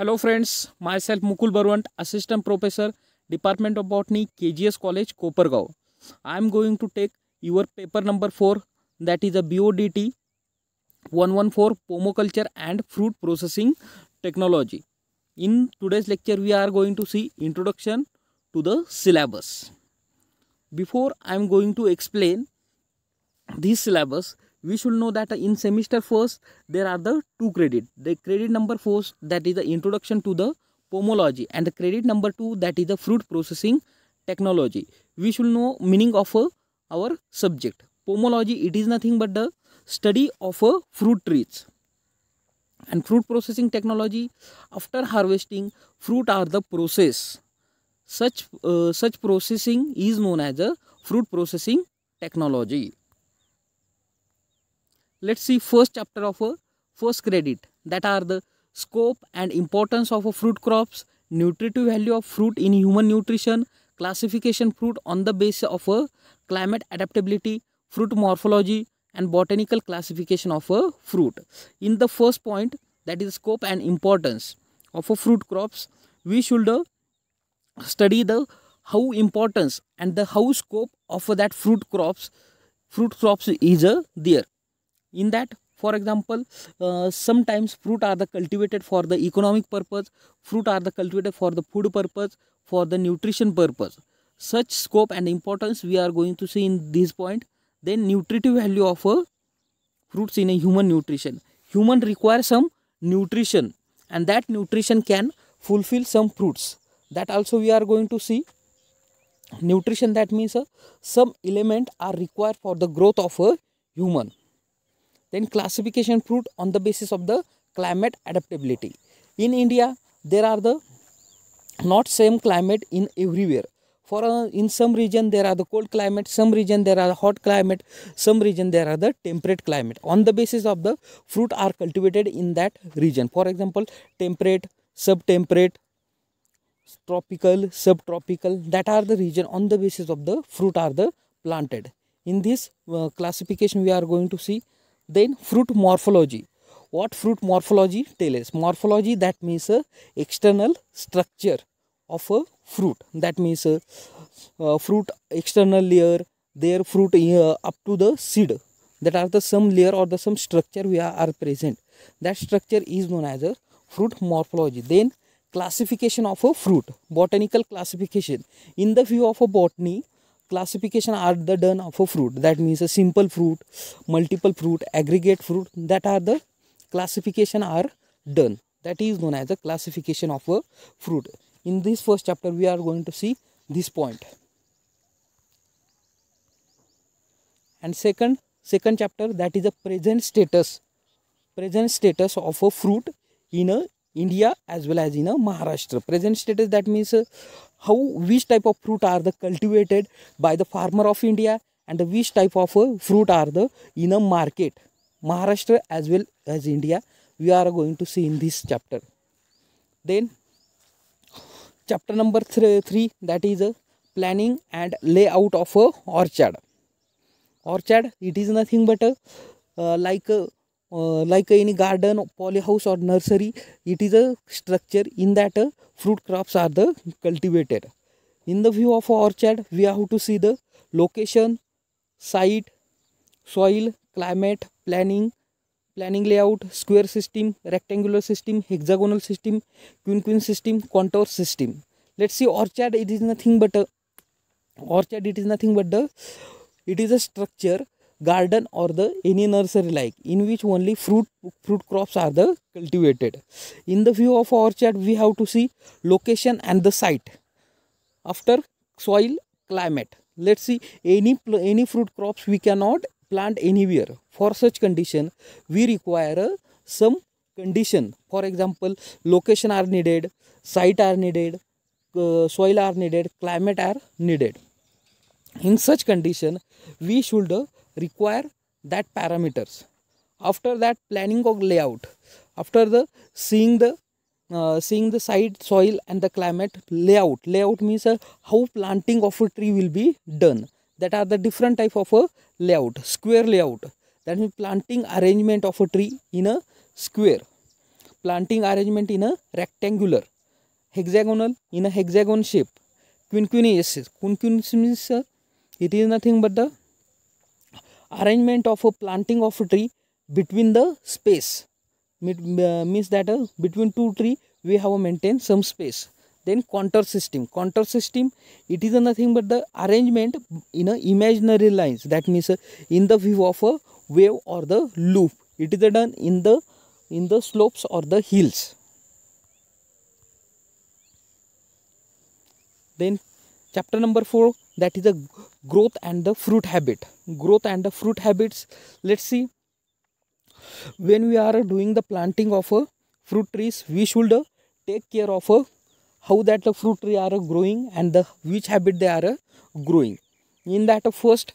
Hello friends, myself Mukul Barwant, Assistant Professor, Department of Botany, KGS College, Kopargaon. I am going to take your paper number 4 that is a BODT 114 Pomoculture and Fruit Processing Technology. In today's lecture we are going to see introduction to the syllabus. Before I am going to explain this syllabus, we should know that in semester first there are the two credit the credit number first that is the introduction to the pomology and the credit number two that is the fruit processing technology we should know meaning of uh, our subject pomology it is nothing but the study of a uh, fruit trees and fruit processing technology after harvesting fruit are the process such uh, such processing is known as a fruit processing technology let's see first chapter of a first credit that are the scope and importance of a fruit crops nutritive value of fruit in human nutrition classification fruit on the basis of a climate adaptability fruit morphology and botanical classification of a fruit in the first point that is scope and importance of a fruit crops we should uh, study the how importance and the how scope of that fruit crops fruit crops is uh, there in that for example uh, sometimes fruit are the cultivated for the economic purpose fruit are the cultivated for the food purpose for the nutrition purpose such scope and importance we are going to see in this point then nutritive value of a uh, fruits in a human nutrition human requires some nutrition and that nutrition can fulfill some fruits that also we are going to see nutrition that means uh, some element are required for the growth of a uh, human then classification fruit on the basis of the climate adaptability. In India, there are the not same climate in everywhere. For uh, in some region there are the cold climate, some region there are the hot climate, some region there are the temperate climate. On the basis of the fruit are cultivated in that region. For example, temperate, subtemperate, tropical, subtropical. That are the region on the basis of the fruit are the planted. In this uh, classification, we are going to see then fruit morphology. What fruit morphology tell us? Morphology that means a uh, external structure of a fruit. That means a uh, uh, fruit external layer, their fruit up to the seed. That are the some layer or the some structure we are, are present. That structure is known as a fruit morphology. Then classification of a fruit, botanical classification. In the view of a botany, classification are the done of a fruit that means a simple fruit multiple fruit aggregate fruit that are the classification are done that is known as the classification of a fruit in this first chapter we are going to see this point and second second chapter that is the present status present status of a fruit in a uh, india as well as in a uh, maharashtra present status that means uh, how which type of fruit are the cultivated by the farmer of India and which type of uh, fruit are the in a market Maharashtra as well as India we are going to see in this chapter then chapter number th 3 that is uh, planning and layout of a uh, orchard orchard it is nothing but uh, like uh, like any garden polyhouse or nursery it is a structure in that uh, fruit crops are the cultivated in the view of orchard we have to see the location site soil climate planning planning layout square system rectangular system hexagonal system quinquin system contour system let's see orchard it is nothing but a orchard it is nothing but the it is a structure garden or the any nursery like in which only fruit fruit crops are the cultivated in the view of orchard we have to see location and the site after soil climate let's see any any fruit crops we cannot plant anywhere for such condition we require uh, some condition for example location are needed site are needed uh, soil are needed climate are needed in such condition we should uh, require that parameters after that planning of layout after the seeing the uh, seeing the site soil and the climate layout layout means uh, how planting of a tree will be done that are the different type of a layout square layout that means planting arrangement of a tree in a square planting arrangement in a rectangular hexagonal in a hexagon shape quinquenniasis quinquenniasis means uh, it is nothing but the arrangement of a planting of a tree between the space uh, means that uh, between two tree we have maintained some space then contour system contour system it is nothing but the arrangement in a imaginary lines that means uh, in the view of a wave or the loop it is done in the in the slopes or the hills then chapter number 4 that is the growth and the fruit habit growth and the fruit habits let's see when we are doing the planting of a fruit trees we should take care of how that the fruit tree are growing and the which habit they are growing in that first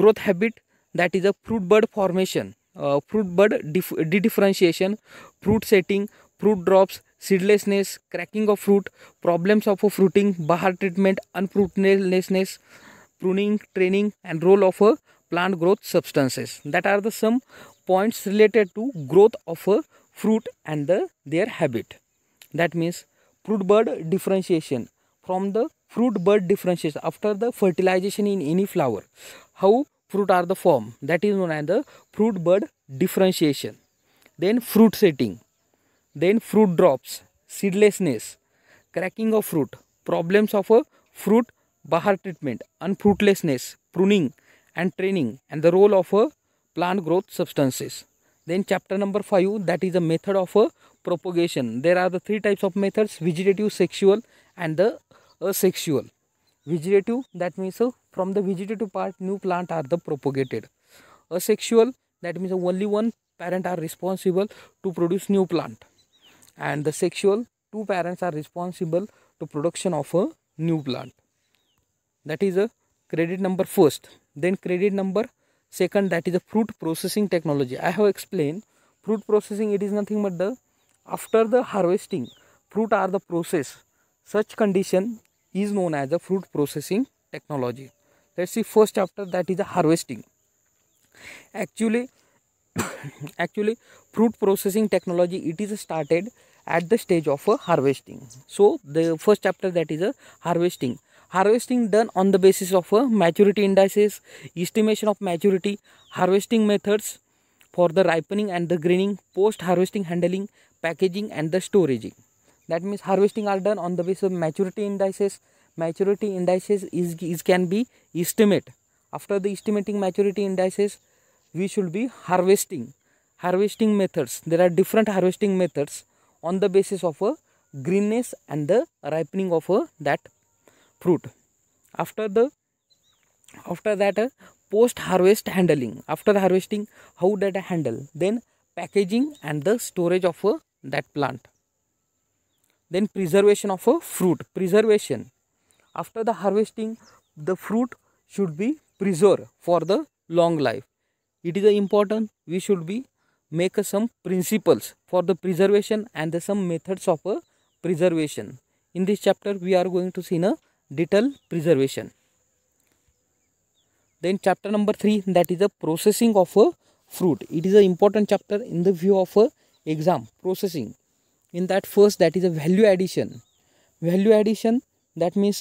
growth habit that is a fruit bud formation uh, fruit bud differentiation fruit setting fruit drops seedlessness, cracking of fruit, problems of fruiting, bahar treatment, unfruitfulness, pruning, training and role of a plant growth substances. That are the some points related to growth of a fruit and the, their habit. That means fruit bud differentiation from the fruit bud differentiation after the fertilization in any flower. How fruit are the form that is known as the fruit bud differentiation. Then fruit setting then fruit drops seedlessness cracking of fruit problems of a fruit bahar treatment unfruitlessness pruning and training and the role of a plant growth substances then chapter number 5 that is the method of a propagation there are the three types of methods vegetative sexual and the asexual vegetative that means uh, from the vegetative part new plant are the propagated asexual that means uh, only one parent are responsible to produce new plant and the sexual two parents are responsible to production of a new plant that is a credit number first then credit number second that is a fruit processing technology i have explained fruit processing it is nothing but the after the harvesting fruit are the process such condition is known as the fruit processing technology let's see first chapter that is the harvesting actually actually fruit processing technology it is started at the stage of uh, harvesting so the first chapter that is a uh, harvesting harvesting done on the basis of a uh, maturity indices estimation of maturity harvesting methods for the ripening and the greening post harvesting handling packaging and the storing. that means harvesting are done on the basis of maturity indices maturity indices is, is can be estimate after the estimating maturity indices we should be harvesting harvesting methods there are different harvesting methods on the basis of a greenness and the ripening of a, that fruit after the after that uh, post harvest handling after the harvesting how that handle then packaging and the storage of a, uh, that plant then preservation of a fruit preservation after the harvesting the fruit should be preserved for the long life it is important we should be make some principles for the preservation and the some methods of uh, preservation in this chapter we are going to see in a detail preservation then chapter number 3 that is the processing of a uh, fruit it is a important chapter in the view of a uh, exam processing in that first that is a value addition value addition that means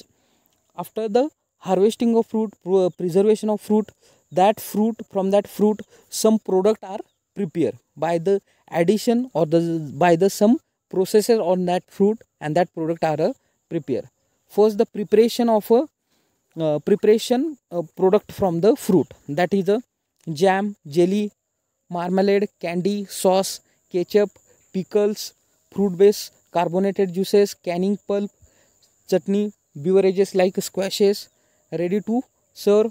after the harvesting of fruit preservation of fruit that fruit from that fruit some product are prepared by the addition or the by the some processes on that fruit and that product are uh, prepared first the preparation of a uh, preparation uh, product from the fruit that is a uh, jam jelly marmalade candy sauce ketchup pickles fruit based carbonated juices canning pulp chutney beverages like squashes ready to serve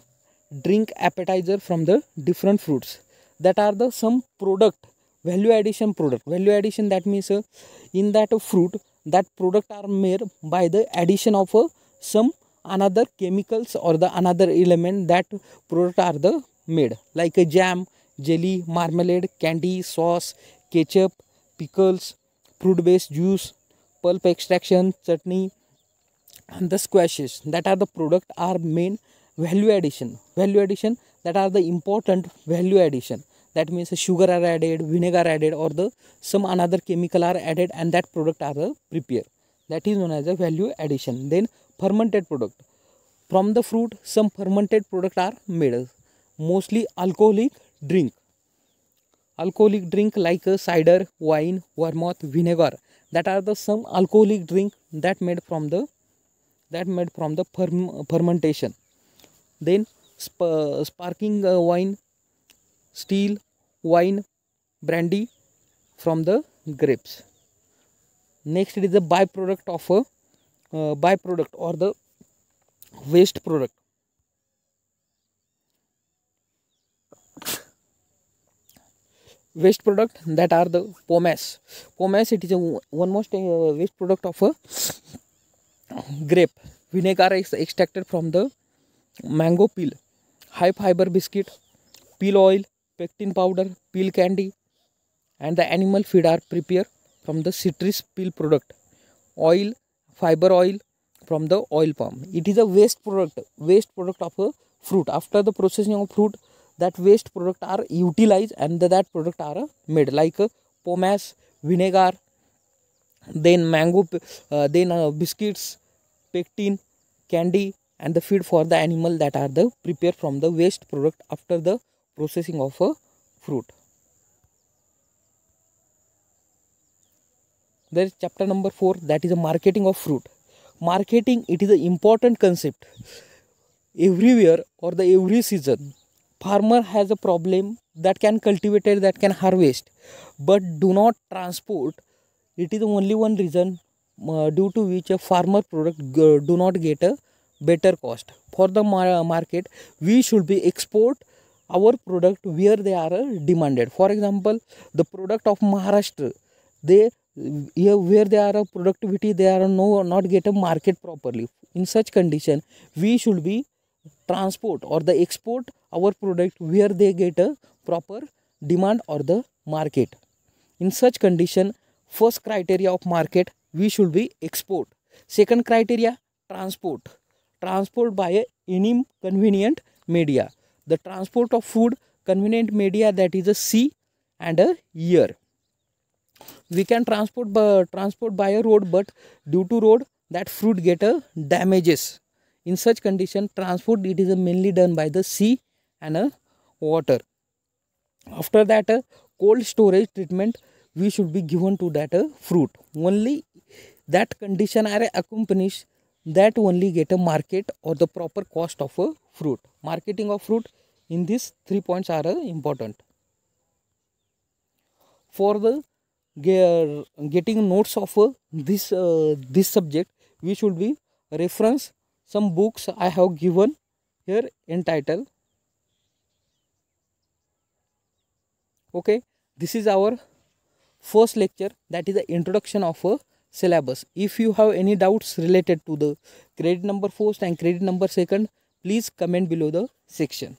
drink appetizer from the different fruits that are the some product value addition product value addition that means uh, in that uh, fruit that product are made by the addition of uh, some another chemicals or the another element that product are the made like a jam jelly marmalade candy sauce ketchup pickles fruit based juice pulp extraction chutney and the squashes that are the product are main value addition value addition that are the important value addition that means sugar are added vinegar added or the some another chemical are added and that product are prepared that is known as a value addition then fermented product from the fruit some fermented product are made mostly alcoholic drink alcoholic drink like uh, cider wine vermouth vinegar that are the some alcoholic drink that made from the that made from the ferm fermentation then sp sparkling uh, wine steel wine brandy from the grapes next it is a byproduct of a uh, byproduct or the waste product waste product that are the pomace pomace it is a one most uh, waste product of a grape Vinegar is extracted from the mango peel high fibre biscuit peel oil pectin powder peel candy and the animal feed are prepare from the citrus peel product oil fibre oil from the oil pump it is a waste product waste product of a fruit after the processing of fruit that waste product are utilise and that product are made like pomace vinegar then mango then biscuits pectin candy and the feed for the animal that are the prepared from the waste product after the processing of a fruit. There is chapter number 4 that is the marketing of fruit. Marketing it is an important concept. Everywhere or the every season farmer has a problem that can cultivate it that can harvest but do not transport it is only one reason uh, due to which a farmer product uh, do not get a better cost for the uh, market we should be export our product where they are uh, demanded for example the product of maharashtra they uh, where they are productivity they are no not get a market properly in such condition we should be transport or the export our product where they get a proper demand or the market in such condition first criteria of market we should be export second criteria transport transport by a any convenient media the transport of food convenient media that is a sea and a air we can transport by, transport by a road but due to road that fruit get a damages in such condition transport it is mainly done by the sea and a water after that a cold storage treatment we should be given to that a fruit only that condition are accompanied that only get a market or the proper cost of a fruit marketing of fruit in these three points are uh, important for the getting notes of uh, this uh, this subject we should be reference some books i have given here entitled okay this is our first lecture that is the introduction of a uh, syllabus. If you have any doubts related to the credit number first and credit number second, please comment below the section.